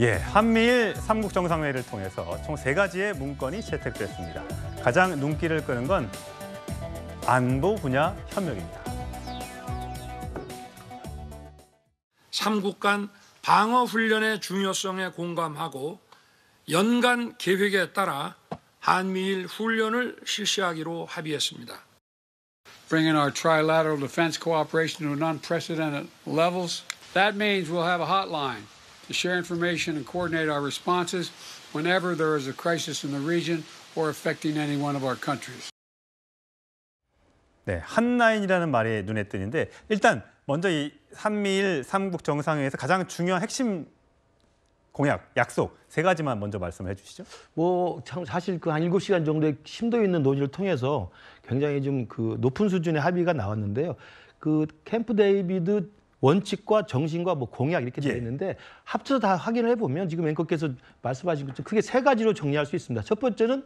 예, 한미일 삼국 정상회의를 통해서 총 세 가지의 문건이 채택됐습니다. 가장 눈길을 끄는 건 안보 분야 협력입니다. 삼국 간 방어 훈련의 중요성에 공감하고 연간 계획에 따라 한미일 훈련을 실시하기로 합의했습니다. Bringing our trilateral defense cooperation to unprecedented levels. That means we'll have a hotline to share information and coordinate our responses whenever there is a crisis in the region or affecting any one of our countries. 네, 한라인이라는 말이 눈에 띄는데 일단 먼저 이 한미일 삼국 정상회에서 가장 중요한 핵심 공약, 약속 세 가지만 먼저 말씀해 주시죠. 뭐 사실 그 한 일곱 시간 정도의 심도 있는 논의를 통해서 굉장히 좀 그 높은 수준의 합의가 나왔는데요. 그 캠프 데이비드 원칙과 정신과 뭐 공약 이렇게 되어 예. 있는데 예. 합쳐서 다 확인을 해보면 지금 앵커께서 말씀하신 것처럼 크게 세 가지로 정리할 수 있습니다. 첫 번째는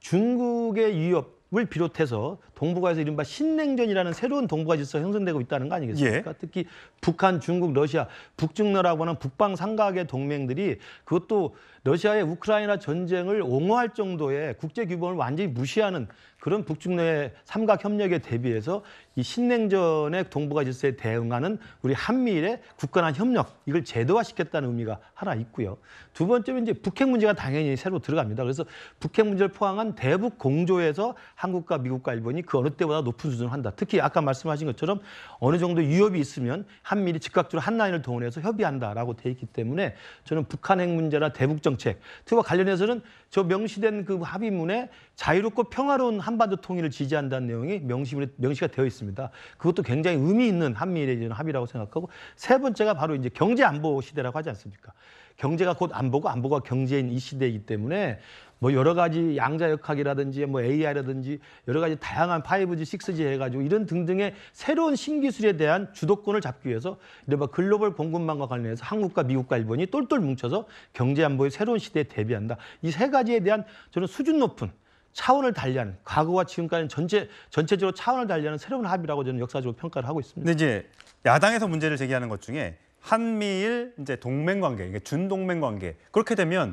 중국의 위협을 비롯해서 동북아에서 이른바 신냉전이라는 새로운 동북아 질서 형성되고 있다는 거 아니겠습니까? 예. 특히 북한, 중국, 러시아, 북중러라고 하는 북방 삼각의 동맹들이 그것도 러시아의 우크라이나 전쟁을 옹호할 정도의 국제 규범을 완전히 무시하는 그런 북중러의 삼각 협력에 대비해서 이 신냉전의 동북아 질서에 대응하는 우리 한미일의 국가간 협력 이걸 제도화시켰다는 의미가 하나 있고요. 두 번째는 이제 북핵 문제가 당연히 새로 들어갑니다. 그래서 북핵 문제를 포함한 대북 공조에서 한국과 미국과 일본이 그그 어느 때보다 높은 수준을 한다. 특히 아까 말씀하신 것처럼 어느 정도 위협이 있으면 한미리 즉각적으로 한 라인을 동원해서 협의한다라고 돼 있기 때문에 저는 북한 핵 문제나 대북 정책 특히 관련해서는 저 명시된 그 합의문에 자유롭고 평화로운 한반도 통일을 지지한다는 내용이 명시 명시가 되어 있습니다. 그것도 굉장히 의미 있는 한미일의 합의라고 생각하고 세 번째가 바로 이제 경제 안보 시대라고 하지 않습니까? 경제가 곧 안보고 안보가 경제인 이 시대이기 때문에 뭐 여러 가지 양자역학이라든지 뭐 AI라든지 여러 가지 다양한 5G, 6G 해가지고 이런 등등의 새로운 신기술에 대한 주도권을 잡기 위해서 이른바 글로벌 공급망과 관련해서 한국과 미국과 일본이 똘똘 뭉쳐서 경제안보의 새로운 시대에 대비한다. 이 세 가지에 대한 저는 수준 높은 차원을 달리하는 과거와 지금까지는 전체 전체적으로 차원을 달리하는 새로운 합의라고 저는 역사적으로 평가를 하고 있습니다. 근데 이제 야당에서 문제를 제기하는 것 중에 한미일 이제 동맹 관계, 그러니까 준동맹 관계 그렇게 되면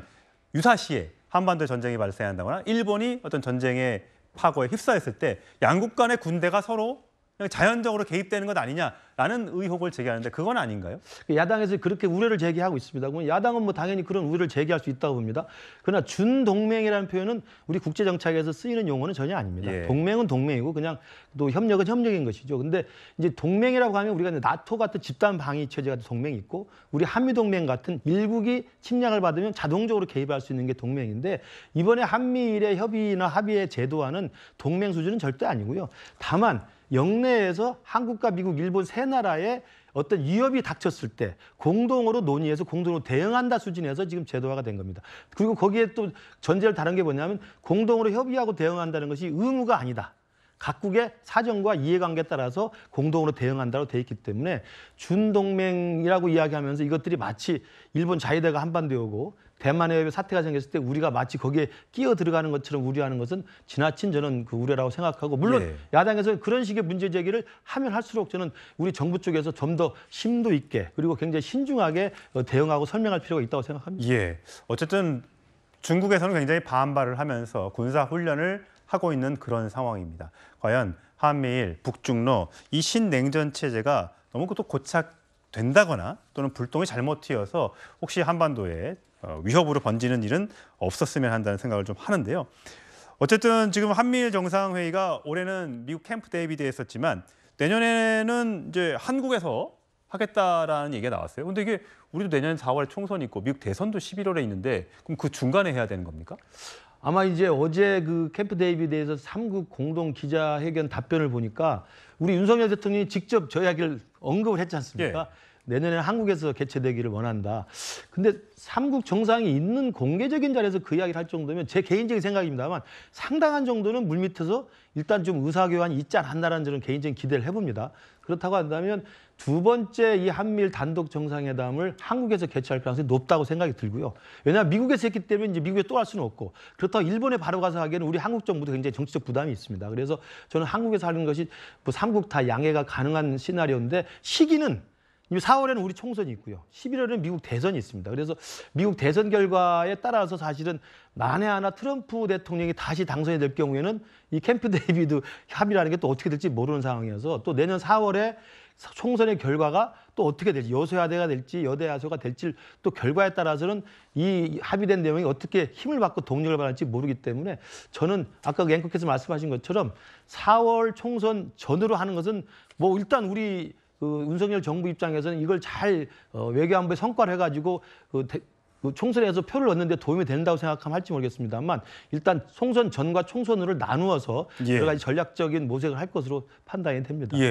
유사시에 한반도 전쟁이 발생한다거나 일본이 어떤 전쟁의 파고에 휩싸였을 때 양국 간의 군대가 서로 자연적으로 개입되는 것 아니냐라는 의혹을 제기하는데 그건 아닌가요? 그 야당에서 그렇게 우려를 제기하고 있습니다. 야당은 뭐 당연히 그런 우려를 제기할 수 있다고 봅니다. 그러나 준동맹이라는 표현은 우리 국제정착에서 쓰이는 용어는 전혀 아닙니다. 예. 동맹은 동맹이고 그냥 또 협력은 협력인 것이죠. 근데 이제 동맹이라고 하면 우리가 이제 나토 같은 집단 방위 체제 같은 동맹이 있고 우리 한미 동맹 같은 일국이 침략을 받으면 자동적으로 개입할 수 있는 게 동맹인데 이번에 한미일의 협의나 합의의 제도화는 동맹 수준은 절대 아니고요. 다만 영내에서 한국과 미국, 일본 세 나라의 어떤 위협이 닥쳤을 때 공동으로 논의해서 공동으로 대응한다 수준에서 지금 제도화가 된 겁니다. 그리고 거기에 또 전제를 다른 게 뭐냐면 공동으로 협의하고 대응한다는 것이 의무가 아니다. 각국의 사정과 이해관계에 따라서 공동으로 대응한다고 돼 있기 때문에 준동맹이라고 이야기하면서 이것들이 마치 일본 자위대가 한반도에 오고 대만 의 사태가 생겼을 때 우리가 마치 거기에 끼어 들어가는 것처럼 우려하는 것은 지나친 저는 그 우려라고 생각하고 물론 네. 야당에서 그런 식의 문제 제기를 하면 할수록 저는 우리 정부 쪽에서 좀 더 심도 있게 그리고 굉장히 신중하게 어, 대응하고 설명할 필요가 있다고 생각합니다. 예. 어쨌든 중국에서는 굉장히 반발을 하면서 군사 훈련을 하고 있는 그런 상황입니다. 과연 한미일, 북중로 이 신냉전 체제가 너무 또 고착된다거나 또는 불똥이 잘못 튀어서 혹시 한반도에 어, 위협으로 번지는 일은 없었으면 한다는 생각을 좀 하는데요. 어쨌든 지금 한미일 정상회의가 올해는 미국 캠프 데이비드에 있었지만 내년에는 이제 한국에서 하겠다라는 얘기가 나왔어요. 근데 이게 우리도 내년 4월 총선이 있고 미국 대선도 11월에 있는데 그럼 그 중간에 해야 되는 겁니까? 아마 이제 어제 그 캠프 데이비에 대해서 3국 공동 기자회견 답변을 보니까 우리 윤석열 대통령이 직접 저 이야기를 언급을 했지 않습니까? 예. 내년에 한국에서 개최되기를 원한다. 근데 삼국 정상이 있는 공개적인 자리에서 그 이야기를 할 정도면 제 개인적인 생각입니다만 상당한 정도는 물밑에서 일단 좀 의사교환이 있지 않았나라는 저는 개인적인 기대를 해봅니다. 그렇다고 한다면 두 번째 이 한미일 단독 정상회담을 한국에서 개최할 가능성이 높다고 생각이 들고요. 왜냐하면 미국에서 했기 때문에 이제 미국에 또 할 수는 없고 그렇다고 일본에 바로 가서 하기에는 우리 한국 정부도 굉장히 정치적 부담이 있습니다. 그래서 저는 한국에서 하는 것이 뭐 삼국 다 양해가 가능한 시나리오인데 시기는 4월에는 우리 총선이 있고요. 11월에는 미국 대선이 있습니다. 그래서 미국 대선 결과에 따라서 사실은 만에 하나 트럼프 대통령이 다시 당선이 될 경우에는 이 캠프 데이비드 합의라는 게 또 어떻게 될지 모르는 상황이어서 또 내년 4월에 총선의 결과가 또 어떻게 될지 여소야대가 될지 여대야소가 될지 또 결과에 따라서는 이 합의된 내용이 어떻게 힘을 받고 동력을 받을지 모르기 때문에 저는 아까 앵커께서 말씀하신 것처럼 4월 총선 전으로 하는 것은 뭐 일단 우리 그 윤석열 정부 입장에서는 이걸 잘 어, 외교안보에 성과를 해가지고 그 대, 그 총선에서 표를 얻는데 도움이 된다고 생각하면 할지 모르겠습니다만 일단 총선 전과 총선후를 나누어서 예. 여러 가지 전략적인 모색을 할 것으로 판단이 됩니다. 예.